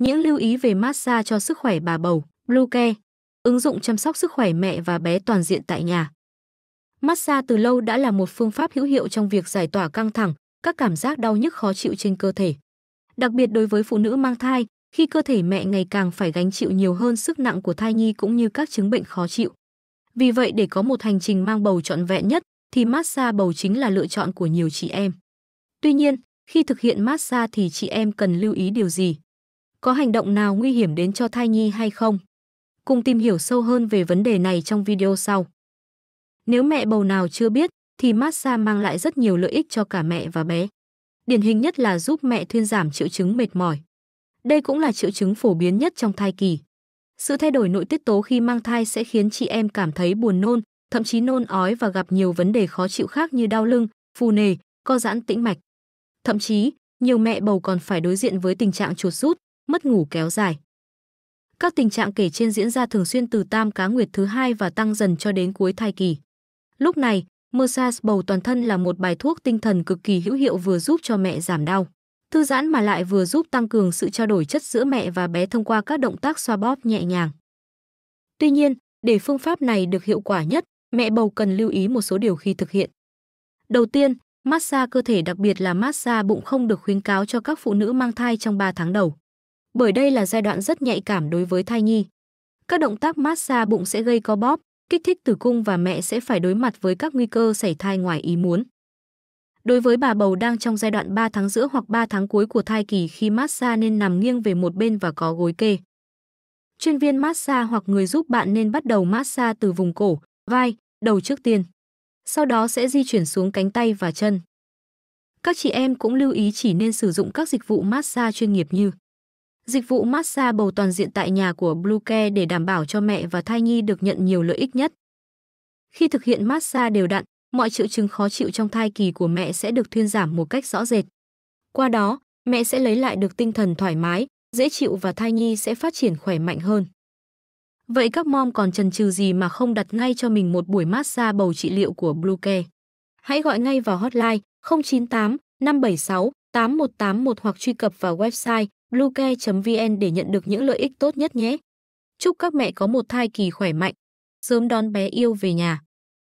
Những lưu ý về massage cho sức khỏe bà bầu, Blue Care, ứng dụng chăm sóc sức khỏe mẹ và bé toàn diện tại nhà. Massage từ lâu đã là một phương pháp hữu hiệu trong việc giải tỏa căng thẳng, các cảm giác đau nhức khó chịu trên cơ thể. Đặc biệt đối với phụ nữ mang thai, khi cơ thể mẹ ngày càng phải gánh chịu nhiều hơn sức nặng của thai nhi cũng như các chứng bệnh khó chịu. Vì vậy để có một hành trình mang bầu trọn vẹn nhất thì massage bầu chính là lựa chọn của nhiều chị em. Tuy nhiên, khi thực hiện massage thì chị em cần lưu ý điều gì? có hành động nào nguy hiểm đến cho thai nhi hay không? Cùng tìm hiểu sâu hơn về vấn đề này trong video sau. Nếu mẹ bầu nào chưa biết, thì massage mang lại rất nhiều lợi ích cho cả mẹ và bé. Điển hình nhất là giúp mẹ thuyên giảm triệu chứng mệt mỏi. Đây cũng là triệu chứng phổ biến nhất trong thai kỳ. Sự thay đổi nội tiết tố khi mang thai sẽ khiến chị em cảm thấy buồn nôn, thậm chí nôn ói và gặp nhiều vấn đề khó chịu khác như đau lưng, phù nề, co giãn tĩnh mạch. Thậm chí, nhiều mẹ bầu còn phải đối diện với tình trạng chuột rút, mất ngủ kéo dài. Các tình trạng kể trên diễn ra thường xuyên từ tam cá nguyệt thứ hai và tăng dần cho đến cuối thai kỳ. Lúc này, Massage bầu toàn thân là một bài thuốc tinh thần cực kỳ hữu hiệu vừa giúp cho mẹ giảm đau, thư giãn mà lại vừa giúp tăng cường sự trao đổi chất giữa mẹ và bé thông qua các động tác xoa bóp nhẹ nhàng. Tuy nhiên, để phương pháp này được hiệu quả nhất, mẹ bầu cần lưu ý một số điều khi thực hiện. Đầu tiên, massage cơ thể đặc biệt là massage bụng không được khuyến cáo cho các phụ nữ mang thai trong 3 tháng đầu bởi đây là giai đoạn rất nhạy cảm đối với thai nhi. Các động tác massage bụng sẽ gây co bóp, kích thích tử cung và mẹ sẽ phải đối mặt với các nguy cơ xảy thai ngoài ý muốn. Đối với bà bầu đang trong giai đoạn 3 tháng giữa hoặc 3 tháng cuối của thai kỳ khi massage nên nằm nghiêng về một bên và có gối kê. Chuyên viên massage hoặc người giúp bạn nên bắt đầu massage từ vùng cổ, vai, đầu trước tiên. Sau đó sẽ di chuyển xuống cánh tay và chân. Các chị em cũng lưu ý chỉ nên sử dụng các dịch vụ massage chuyên nghiệp như Dịch vụ massage bầu toàn diện tại nhà của Blue Care để đảm bảo cho mẹ và thai nhi được nhận nhiều lợi ích nhất. Khi thực hiện massage đều đặn, mọi triệu chứng khó chịu trong thai kỳ của mẹ sẽ được thuyên giảm một cách rõ rệt. Qua đó, mẹ sẽ lấy lại được tinh thần thoải mái, dễ chịu và thai nhi sẽ phát triển khỏe mạnh hơn. Vậy các mom còn chần chừ gì mà không đặt ngay cho mình một buổi massage bầu trị liệu của Blue Care? Hãy gọi ngay vào hotline 098 576 8181 hoặc truy cập vào website bluecare.vn để nhận được những lợi ích tốt nhất nhé. Chúc các mẹ có một thai kỳ khỏe mạnh, sớm đón bé yêu về nhà.